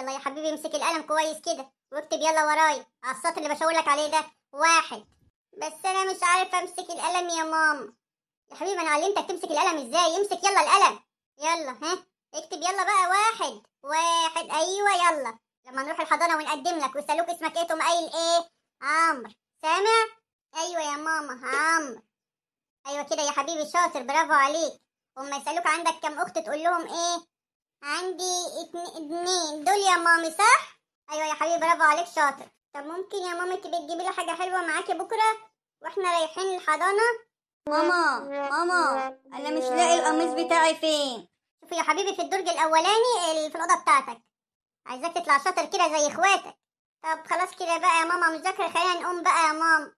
يلا يا حبيبي امسك القلم كويس كده واكتب يلا ورايا على السطر اللي بشاور لك عليه ده واحد بس انا مش عارف امسك القلم يا ماما يا حبيبي انا علمتك تمسك القلم ازاي امسك يلا القلم يلا ها اكتب يلا بقى واحد واحد ايوه يلا لما نروح الحضانه ونقدم لك ويسالوك اسمك ايه تقوم قايل ايه عمرو سامع ايوه يا ماما عمرو ايوه كده يا حبيبي شاطر برافو عليك هما يسالوك عندك كام اخت تقول لهم ايه عندي اتنين يا مامي صح ايوه يا حبيبي برافو عليك شاطر طب ممكن يا ماما تبقي تجيبي له حاجه حلوه معاكي بكره واحنا رايحين الحضانه ماما ماما انا مش لاقي القميص بتاعي فين شوفي يا حبيبي في الدرج الاولاني اللي في الاوضه بتاعتك عايزاك تطلع شاطر كده زي اخواتك طب خلاص كده بقى يا ماما مش ذاكرة خلينا نقوم بقى يا ماما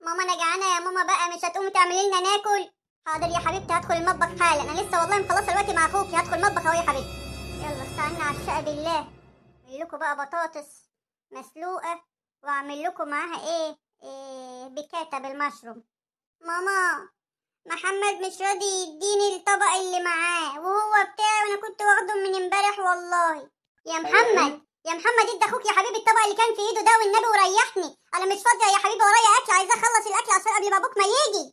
ماما انا جعانه يا ماما بقى مش هتقومي تعملي لنا ناكل حاضر يا حبيبتي هدخل المطبخ حالا انا لسه والله مخلصه دلوقتي مع اخوكي هدخل المطبخ اهو يا حبيبتي يلا استعنا على الشقه بالله اعمل لكم بقى بطاطس مسلوقه واعمل لكم معاها ايه, إيه بكاته بالمشروم ماما محمد مش راضي يديني الطبق اللي معاه وهو بتاعي وانا كنت واخده من امبارح والله يا أيوة، محمد أيوة. يا محمد ادي اخوك يا حبيبي الطبق اللي كان في ايده ده والنبي وريحني انا مش فاضيه يا حبيبي ورايا اكل عايزه اخلص الاكل عشان قبل ما ابوك ما يجي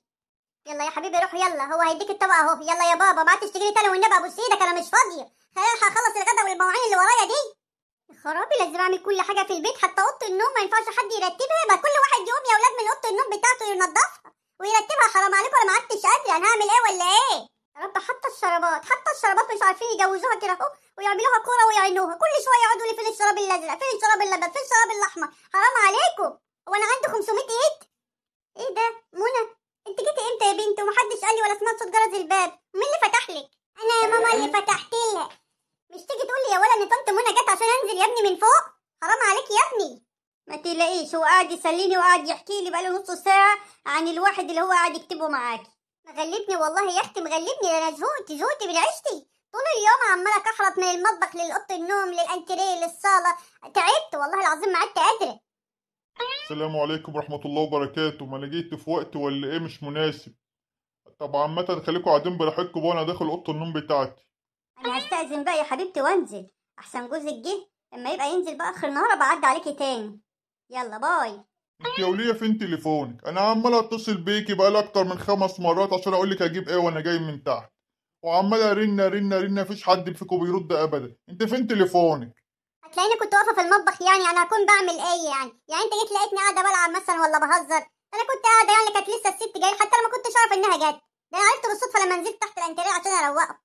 يلا يا حبيبي روح يلا هو هيديك الطبق اهو يلا يا بابا ما عادش تجري تاني والنبي ابوس ايدك انا مش فاضيه هلحق اخلص الغدا والمواعين اللي ورايا خرابي لازم اعمل كل حاجه في البيت حتى اوضه النوم ما ينفعش حد يرتبها يبقى كل واحد يقوم يا اولاد من اوضه النوم بتاعته ينضفها ويرتبها حرام عليكم انا ما عدتش قادره انا هعمل ايه ولا ايه يا رب حتى الشرابات حتى الشرابات مش عارفين يجوزوها كده اهو ويعملوها كوره ويعينوها كل شويه يقعدوا لي فين الشراب الازرق فين الشراب الابيض فين الشراب الاحمر حرام عليكم هو انا عندي 500 ايد ايه ده منى انت جيتي امتى يا بنت ومحدش قال لي ولا سمعت صوت جرس الباب مين اللي فتح لك انا يا ماما اللي فتحت لها مش تيجي تقول لي يا ولا ان طنط تلاقيش هو قاعد يسليني وقاعد يحكي لي بقاله نص ساعه عن الواحد اللي هو قاعد يكتبه معاكي مغلبني والله يا اختي مغلبني انا زهقت زهقت من عيشتي طول اليوم عماله كحرط من المطبخ للاوضه النوم للانتريه للصاله تعبت والله العظيم ما عدت قادره السلام عليكم ورحمه الله وبركاته ما انا جيت في وقت ولا ايه مش مناسب طب عامه خليكوا قاعدين براحتكم بقى داخل اوضه النوم بتاعتي انا هستاذن بقى يا حبيبتي وانزل احسن جوزك جه لما يبقى ينزل بقى اخر النهار بعد عليكي تاني يلا باي انت يا وليه فين تليفونك انا عمال اتصل بيكي بقالي اكتر من خمس مرات عشان اقول لك اجيب ايه وانا جاي من تحت وعمال ارن ارن ارن مفيش حد فيكم بيرد ابدا انت فين تليفونك هتلاقيني كنت واقفه في المطبخ يعني انا هكون بعمل ايه يعني يعني انت جيت لقيتني قاعده بلعب مثلا ولا بهزر انا كنت قاعده يعني كانت لسه الست جايه حتى انا ما كنتش اعرف انها جت ده انا عرفت بالصدفه لما نزلت تحت الانتريه عشان اروقه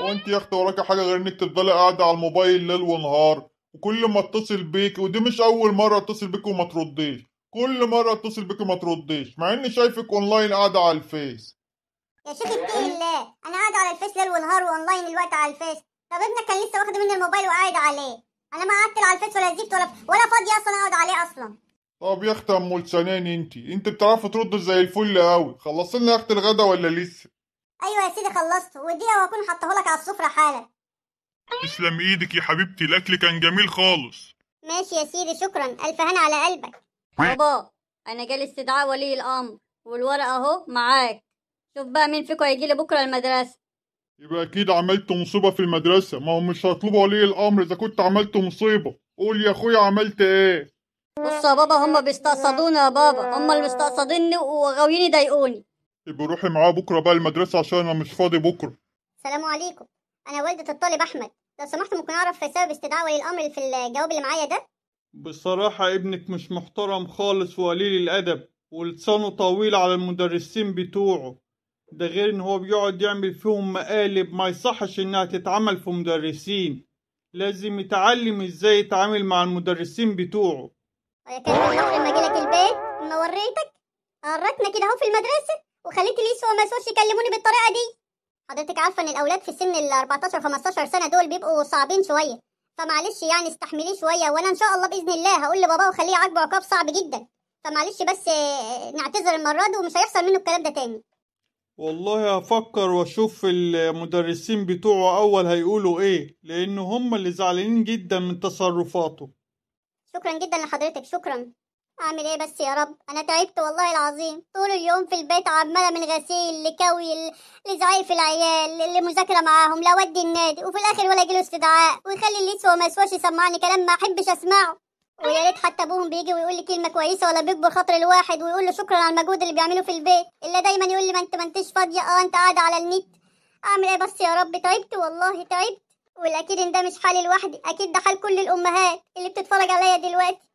وانت يا اختي وراكي حاجه غير انك تفضلي قاعده على الموبايل ليل ونهار وكل ما اتصل بيك ودي مش اول مره اتصل بيك وما ترديش كل مره اتصل بيك وما ترديش مع اني شايفك اونلاين قاعده على الفيس يا شيخ اتقي الله انا قاعده على الفيس ليل ونهار واونلاين الوقت على الفيس طب ابنك كان لسه واخد مني الموبايل وقاعد عليه انا ما قعدت على الفيس ولا زيبت ولا ولا فاضي اصلا اقعد عليه اصلا طب يا اختي ام لسانين انت انت بتعرفي تردي زي الفل قوي خلصي لنا يا اختي الغدا ولا لسه ايوه يا سيدي خلصته ودي واكون حاطه لك على السفره حالا تسلم ايدك يا حبيبتي الاكل كان جميل خالص ماشي يا سيدي شكرا الف هنا على قلبك بابا انا جالي استدعاء ولي الامر والورقه اهو معاك شوف بقى مين فيكم هيجي لي بكره المدرسه يبقى اكيد عملت مصيبه في المدرسه ما هو مش هطلب ولي الامر اذا كنت عملت مصيبه قول يا اخويا عملت ايه بص يا بابا هم بيستقصدونا يا بابا هم اللي مستقصديني وغاويين يضايقوني يبقى روحي معاه بكره بقى المدرسه عشان انا مش فاضي بكره السلام عليكم انا والده الطالب احمد لو سمحت ممكن اعرف سبب استدعاء ولي الامر في الجواب اللي معايا ده بصراحة ابنك مش محترم خالص وقليل الأدب ولسانه طويل على المدرسين بتوعه ده غير ان هو بيقعد يعمل فيهم مقالب ما يصحش انها تتعمل في مدرسين لازم يتعلم ازاي يتعامل مع المدرسين بتوعه آه، يا كابتن النور لما جيلك البيت ما وريتك قرتنا كده اهو في المدرسة وخليت اليسوع وما يكلموني بالطريقة دي حضرتك عارفه ان الاولاد في سن ال 14 15 سنه دول بيبقوا صعبين شويه فمعلش يعني استحمليه شويه وانا ان شاء الله باذن الله هقول لباباه وخليه عاجبه عقاب صعب جدا فمعلش بس نعتذر المره دي ومش هيحصل منه الكلام ده تاني والله هفكر واشوف المدرسين بتوعه اول هيقولوا ايه لان هم اللي زعلانين جدا من تصرفاته شكرا جدا لحضرتك شكرا اعمل ايه بس يا رب انا تعبت والله العظيم طول اليوم في البيت عماله من غسيل لكوي لزعيف العيال العيال لمذاكره معاهم لاودي النادي وفي الاخر ولا يجيله استدعاء ويخلي اللي يسوى ما يسواش يسمعني كلام ما احبش اسمعه ويا ريت حتى ابوهم بيجي ويقول لي كلمه كويسه ولا بيكبر خاطر الواحد ويقول له شكرا على المجهود اللي بيعمله في البيت الا دايما يقول لي ما انت ما انتش فاضيه اه انت قاعده على النت اعمل ايه بس يا رب تعبت والله تعبت والاكيد ان ده مش حالي لوحدي اكيد ده حال كل الامهات اللي بتتفرج عليا دلوقتي